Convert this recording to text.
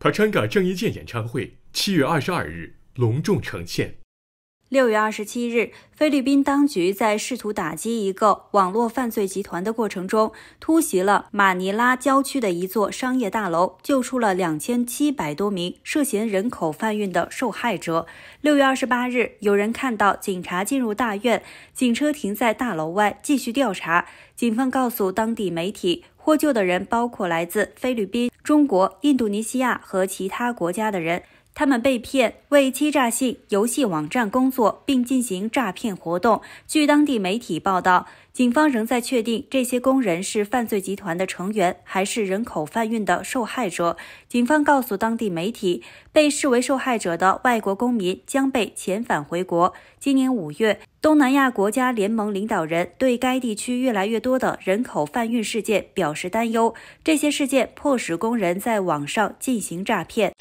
pachanga 郑伊健演唱会七月二十二日隆重呈现六月二十七日，菲律宾当局在试图打击一个网络犯罪集团的过程中，突袭了马尼拉郊区的一座商业大楼，救出了两千七百多名涉嫌人口贩运的受害者。六月二十八日，有人看到警察进入大院，警车停在大楼外，继续调查。警方告诉当地媒体，获救的人包括来自菲律宾、中国、印度尼西亚和其他国家的人。他们被骗为欺诈性游戏网站工作，并进行诈骗活动。据当地媒体报道，警方仍在确定这些工人是犯罪集团的成员，还是人口贩运的受害者。警方告诉当地媒体，被视为受害者的外国公民将被遣返回国。今年五月，东南亚国家联盟领导人对该地区越来越多的人口贩运事件表示担忧，这些事件迫使工人在网上进行诈骗。